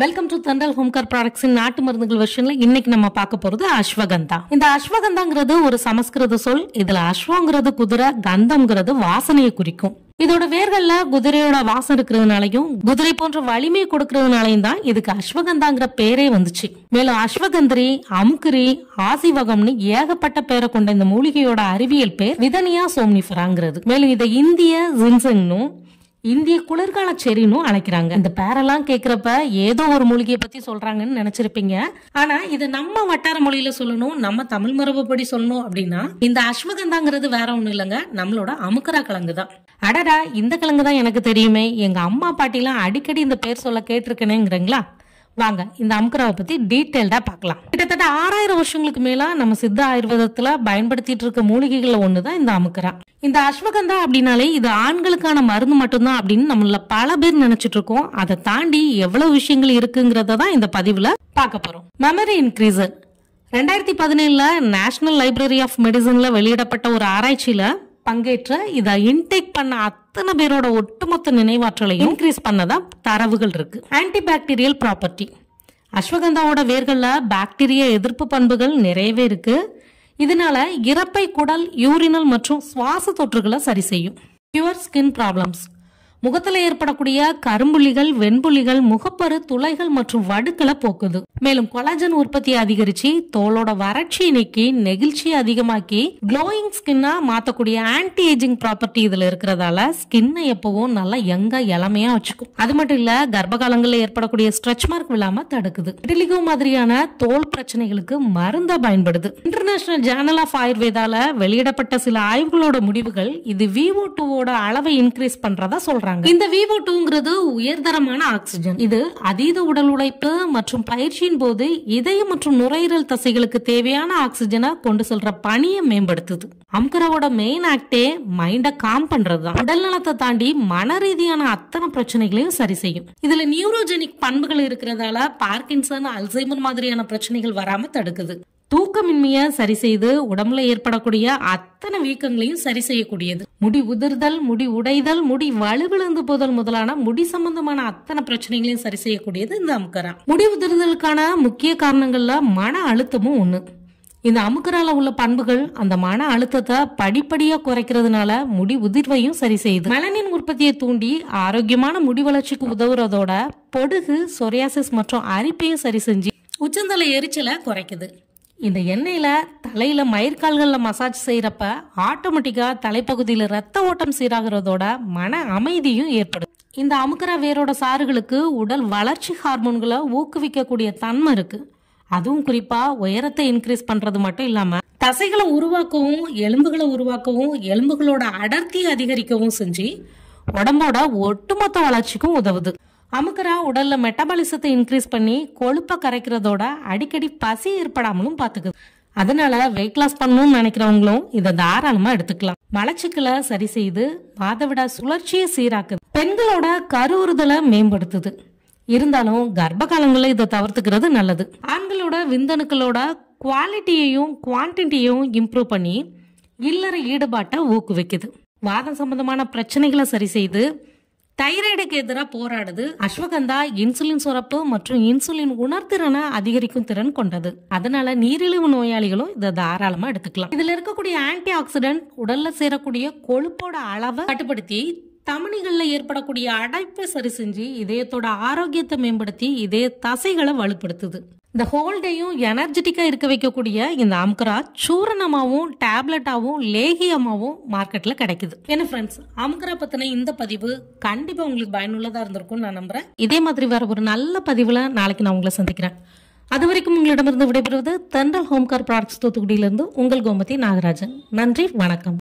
welcome to தண்டல் ஹோம்கார் ப்ராடக்ட்ஸின் நாட்டு மருந்துகள் விஷயம்ல இன்னைக்கு நம்ம பார்க்க போறது அஸ்வகந்தா இந்த அஸ்வகந்தாங்கிறது ஒரு சமஸ்கிருத சொல் இதுல அஸ்வங்கிறது குதிரை கந்தம்ங்கிறது வாசனையை குறிக்கும் இதோட வேர்கள்ல குதிரையோட வாசம் இருக்கிறதுனாலையும் குதிரை போன்ற வலிமையை கொடுக்கறதுனாலையும் தான் இதுக்கு அஸ்வகந்தாங்கிற பேரே வந்துச்சு மேலும் அஸ்வகந்திரி அம்கிரி ஆசிவகம்னு ஏகப்பட்ட பேரை கொண்ட இந்த மூலிகையோட அறிவியல் பேர் விதனியா சோம்னிஃபராங்கிறது மேலும் இதை இந்திய ஜின்சங்னும் இந்திய குளிர்கால செரின்னு அழைக்கிறாங்க இந்த பேரெல்லாம் கேக்குறப்ப ஏதோ ஒரு மூலிகையை பத்தி சொல்றாங்கன்னு நினைச்சிருப்பீங்க ஆனா இது நம்ம வட்டார மொழியில சொல்லணும் நம்ம தமிழ் மரபுப்படி சொல்லணும் அப்படின்னா இந்த அஸ்வகந்தாங்கிறது வேற ஒண்ணும் இல்லைங்க நம்மளோட அமுக்கரா கிழங்கு தான் அடடா இந்த கிழங்கு தான் எனக்கு தெரியுமே எங்க அம்மா பாட்டிலாம் அடிக்கடி இந்த பேர் சொல்ல கேட்டிருக்கேனேங்கிறீங்களா வாங்க இந்த அம்கராவை பத்தி டீட்டெயில்டா பார்க்கலாம் கிட்டத்தட்ட ஆறாயிரம் வருஷங்களுக்கு மேல நம்ம சித்த ஆயுர்வேதத்துல பயன்படுத்திட்டு இருக்க மூலிகைகள்ல ஒண்ணுதான் இந்த அமுக்கரா இந்த அஸ்வகந்தா அப்படின்னாலே இது ஆண்களுக்கான மருந்து மட்டும்தான் அப்படின்னு நம்மள பல பேர் நினைச்சிட்டு இருக்கோம் அதை தாண்டி எவ்வளவு விஷயங்கள் இருக்குங்கிறத தான் இந்த பதிவுல பார்க்க போறோம் மெமரி இன்க்ரீசர் ரெண்டாயிரத்தி பதினேழுல நேஷனல் லைப்ரரி ஆஃப் மெடிசன்ல வெளியிடப்பட்ட ஒரு ஆராய்ச்சியில பங்கேற்ற இதை இன்டேக் பண்ண அத்தனை பேரோட ஒட்டுமொத்த நினைவாற்றலையும் இன்க்ரீஸ் பண்ணதான் தரவுகள் இருக்கு ஆன்டிபாக்டீரியல் ப்ராப்பர்ட்டி அஸ்வகந்தாவோட வேர்களில் பாக்டீரியா எதிர்ப்பு பண்புகள் நிறையவே இருக்கு இதனால இறப்பை குடல் யூரினல் மற்றும் சுவாச தொற்றுகளை சரி செய்யும் பியூர் ஸ்கின் ப்ராப்ளம்ஸ் முகத்தில் ஏற்படக்கூடிய கரும்புள்ளிகள் வெண்புள்ளிகள் முகப்பரு துளைகள் மற்றும் வடுக்களை போக்குது மேலும் கொலாஜன் உற்பத்தியை அதிகரிச்சு தோலோட வறட்சி நீக்கி நெகிழ்ச்சியை அதிகமாக்கி க்ளோயிங் ஸ்கின்னா மாத்தக்கூடிய ஆன்டி ஏஜிங் ப்ராப்பர்ட்டி இதுல இருக்கிறதால ஸ்கின்னை எப்பவும் நல்லா யங்கா இளமையா வச்சுக்கும் அது மட்டும் இல்ல கர்ப்பகாலங்களில் ஏற்படக்கூடிய ஸ்ட்ரெச் மார்க் விழாம தடுக்குது டெலிகோ மாதிரியான தோல் பிரச்சனைகளுக்கு மருந்தா பயன்படுது இன்டர்நேஷனல் ஜேர்னல் ஆஃப் ஆயுர்வேதால வெளியிடப்பட்ட சில ஆய்வுகளோட முடிவுகள் இது விவோ டூவோட அளவை இன்க்ரீஸ் பண்றதா சொல்றாங்க இந்த விவோ டூங்கிறது உயர்தரமான ஆக்சிஜன் இது அதீத உடல் உழைப்பு மற்றும் பயிற்சியின் பணியின் போது இதயம் மற்றும் நுரையீரல் தசைகளுக்கு தேவையான ஆக்சிஜனை கொண்டு செல்ற பணியை மேம்படுத்துது அம்கரோட மெயின் ஆக்டே மைண்ட காம் பண்றதுதான் உடல் நலத்தை தாண்டி மன ரீதியான அத்தனை பிரச்சனைகளையும் சரி செய்யும் இதுல நியூரோஜெனிக் பண்புகள் இருக்கிறதால பார்க்கின்சன் அல்சைமர் மாதிரியான பிரச்சனைகள் வராம தடுக்குது தூக்கமின்மையை சரி செய்து உடம்புல ஏற்படக்கூடிய அத்தனை வீக்கங்களையும் சரி செய்யக்கூடியது முடி உதிர்தல் முடி உடைதல் முடி வலுவிழுந்து போதல் முதலான முடி சம்பந்தமான அத்தனை பிரச்சனைகளையும் சரி செய்யக்கூடியது இந்த அமுக்கரா முடி உதிர்தலுக்கான முக்கிய காரணங்கள்ல மன அழுத்தமும் ஒண்ணு இந்த அமுக்கரால உள்ள பண்புகள் அந்த மன அழுத்தத்தை படிப்படியா குறைக்கிறதுனால முடி உதிர்வையும் சரி செய்யுது மலனின் உற்பத்தியை தூண்டி ஆரோக்கியமான முடி வளர்ச்சிக்கு உதவுறதோட பொடுகு சொரியாசிஸ் மற்றும் அரிப்பையும் சரி செஞ்சு உச்சந்தலை எரிச்சலை குறைக்குது இந்த எண்ணெயில் தலையில் மயிர்கால்கள்ல மசாஜ் செய்கிறப்ப ஆட்டோமேட்டிக்கா தலைப்பகுதியில் ரத்த ஓட்டம் சீராகிறதோட மன அமைதியும் ஏற்படும் இந்த அமுக்கிற வேரோட சாறுகளுக்கு உடல் வளர்ச்சி ஹார்மோன்களை ஊக்குவிக்கக்கூடிய தன்மை இருக்குது அதுவும் குறிப்பாக உயரத்தை இன்க்ரீஸ் பண்ணுறது மட்டும் இல்லாமல் தசைகளை உருவாக்கவும் எலும்புகளை உருவாக்கவும் எலும்புகளோட அடர்த்தியை அதிகரிக்கவும் செஞ்சு உடம்போட ஒட்டுமொத்த வளர்ச்சிக்கும் உதவுது அமுக்கரா உடலில் மெட்டபாலிசத்தை இன்க்ரீஸ் பண்ணி கொழுப்பை கரைக்கிறதோட அடிக்கடி பசி ஏற்படாமலும் பார்த்துக்குது அதனால வெயிட் லாஸ் பண்ணணும்னு நினைக்கிறவங்களும் இதை தாராளமா எடுத்துக்கலாம் மலச்சிக்கலை சரி செய்து மாதவிடா சுழற்சியை சீராக்குது பெண்களோட கருவுறுதலை மேம்படுத்துது இருந்தாலும் கர்ப்ப காலங்களில் இதை தவிர்த்துக்கிறது நல்லது ஆண்களோட விந்தணுக்களோட குவாலிட்டியையும் குவான்டிட்டியையும் இம்ப்ரூவ் பண்ணி இல்லற ஈடுபாட்டை ஊக்குவிக்குது வாதம் சம்பந்தமான பிரச்சனைகளை சரி செய்து தைராய்டுக்கு எதிராக போராடுது அஸ்வகந்தா இன்சுலின் சுரப்பு மற்றும் இன்சுலின் உணர்திறனை அதிகரிக்கும் திறன் கொண்டது அதனால நீரிழிவு நோயாளிகளும் இதை தாராளமா எடுத்துக்கலாம் இதுல இருக்கக்கூடிய ஆன்டி ஆக்சிடென்ட் உடல்ல சேரக்கூடிய கொழுப்போட அளவை கட்டுப்படுத்தி தமிழிகளில் ஏற்படக்கூடிய அடைப்பை சரி செஞ்சு இதயத்தோட ஆரோக்கியத்தை மேம்படுத்தி இதய தசைகளை வலுப்படுத்துது இந்த ஹோல் டேயும் எனர்ஜெட்டிக்காக இருக்க வைக்கக்கூடிய இந்த அம்கரா சூரணமாகவும் டேப்லெட்டாகவும் லேகியமாகவும் மார்க்கெட்டில் கிடைக்குது என்ன ஃப்ரெண்ட்ஸ் அம்கரா பற்றின இந்த பதிவு கண்டிப்பாக உங்களுக்கு பயனுள்ளதாக இருந்திருக்கும்னு நான் நம்புகிறேன் இதே மாதிரி வேறு ஒரு நல்ல பதிவில் நாளைக்கு நான் உங்களை சந்திக்கிறேன் அது வரைக்கும் உங்களிடமிருந்து விடைபெறுவது தென்றல் ஹோம்கார் ப்ராடக்ட்ஸ் தூத்துக்குடியிலிருந்து உங்கள் கோமதி நாகராஜன் நன்றி வணக்கம்